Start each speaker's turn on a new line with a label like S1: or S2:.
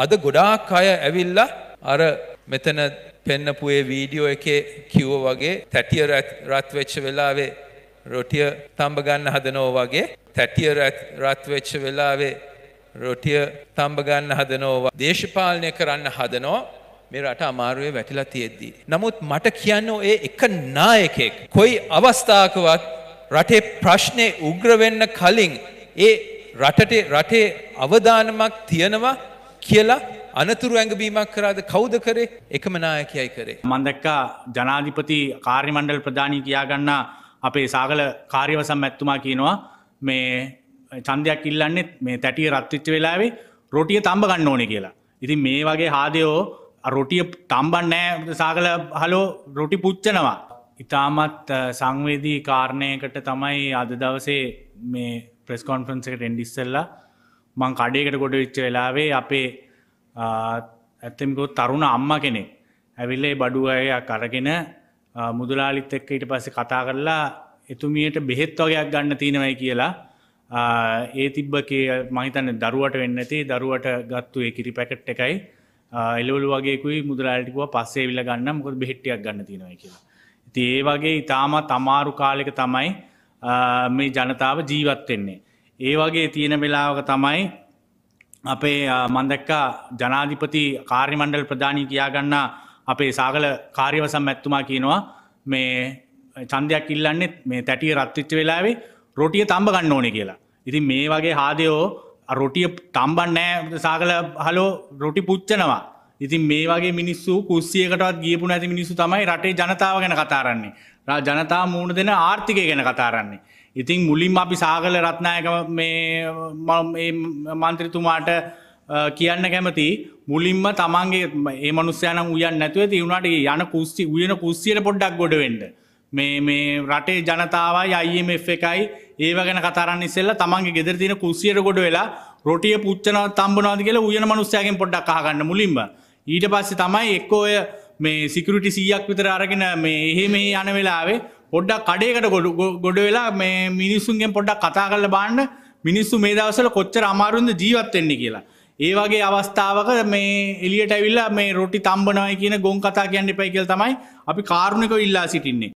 S1: අද ගොඩාක් අය ඇවිල්ලා අර මෙතන පෙන්නපුේ වීඩියෝ එකේ කිව්ව වගේ තැටිය රත්වෙච්ච වෙලාවේ රොටිය තම්බ ගන්න හදනෝ වගේ තැටිය රත්වෙච්ච වෙලාවේ රොටිය තම්බ ගන්න හදනෝවා දේශපාලනය කරන්න හදනෝ මේ රට අමාරුවේ වැටිලා තියෙද්දී. නමුත් මට කියන්න ඒ එක නායකෙක් කොයි අවස්ථාකවත් රටේ ප්‍රශ්නය උග්‍රවෙන්න කලින් ඒ රටට රටේ අවධානමක් තියෙනවා කියලා අනතුරු ඇඟබීමක් කරාද කෞද කරේ එකම නායකයයි කරේ. මන්දක්කා
S2: ජනාධිපති කාර්යමණ්ඩල් ප්‍රධානී කියාගන්න අපේ සාගල කාර්යවසම් ඇත්තුමා කියනවා මේ චන්දයක් ඉල්ලන්නේ මේ තැටිය රත්තිච්ච වෙලාවේ රොටිය තම්බ ගන්න ඕනේ කියලා. ඉතින් මේ වගේ හාදයෝ රොටිය තම්බන්නෑ සාගල හලෝ රොටි පුච්චනවා. ඉතාමත් සංවේදී කාරණයකට තමයි අද දවසේ මේ ප්‍රෙස් කොන්ෆරන්ස එකට එන්ඩිස්සල්ලා මං කඩයකට ගොඩ විච්ච වෙලාවේ අපේ ඇත්තමිකෝ තරුණ අම්ම කෙනෙක් ඇවිල්ලේ බඩු අය කරගෙන මුදලාලිත් එක්ක ඊට පස්සේ කතා කරලා එතුමියට බෙහෙත් වගේයක් ගන්න තියෙනවයි කියලා ඒ තිබ්බකේ මහිතන්න දරුවට වෙන්න ඇති දරුවට ගත්තු ඒ කිරි පැකට් එකයි එලවලු වගේකුයි මුදලාලිකුව පස්සේ විල්ල ගන්න මොකද බෙහෙට්ටියක් ගන්න තියෙනවයි කියලා. ඉති ඒ වගේ ඉතාමත් අමාරු කාලෙක තමයි මේ ජනතාව ජීවත් වෙන්නේ. ඒ වගේ තියෙන වෙලාවක තමයි අපේ මන්දැක්කා ජනාධිපති කාර්ිමණ්ඩල් ප්‍රධානී කියාගන්නා අපේ සාගල කාර්යවසම් ඇත්තුමා කියනවා මේ චන්දයක් ඉල්ලන්නෙත් මේ තැටිය රත්විච්ච වෙලාවේ රොටිය තම්බ ගන්න ඕන කියලා. ඉතින් මේ වගේ හාදයෝ රොටිය තම්බන්නෑ සාගල හලෝ රොටි පුච්චනවා. ඉතින් මේ වගේ මිනිස්සු කුස්සියකටත් ගියපු නැති මිනිස්සු තමයි රටේ ජනතාව ගැන කතාරන්නේ. ජනතා මූුණ දෙන ආර්ථිකය ගැන කතාරන්නේ. ඉතින් මුලින් අපි සාගල රත්නායක මේ මන්ත්‍රතුමාට කියන්න කැමති මුලින්ම තමන්ගේ ඒ මනුස්්‍යයන උයන් නැතුව තිවුණට යන කුස්ති උයන කුස්සියට පොඩ්ඩක් ගොඩවෙඩ මේ මේ රටේ ජනතාවයි අයිම එකයි ඒව ගැන කතරන්න ඉස්සෙල්ල තමන්ගේ ගෙදර තින කුස්සියට ගොඩ වෙලා රොටිය පුච්චන තම්බනාද කියලා උයන මනුස්්‍යයගෙන් පොඩ්ඩක් අහගන්න මුලින්ම ඊට පස්සේ තමයි එක්කෝය මේ සිකරටි සීයක් විතර අරගෙන මේ එහෙම යන වෙලාවේ පොඩ්ඩක් කඩේකට ගොඩ ගොඩ වෙලා මේ මිනිස්සුන්ගෙන් පොඩ්ඩක් කතා කරල බාන්න මිනිස්සු මේ දවසල කොච්චර අමාරුන්ද ජීවත්වෙන්නේ කියලා. ඒ වගේ අවස්ථාවක මේ එලියට ඇවිල්ලා මේ රොටි තම්බනවයි කියන ගොන් කතා කියන්න එපයි කියල තමයි අපි කාරුණික ඉල්ලා සිටින්නේ.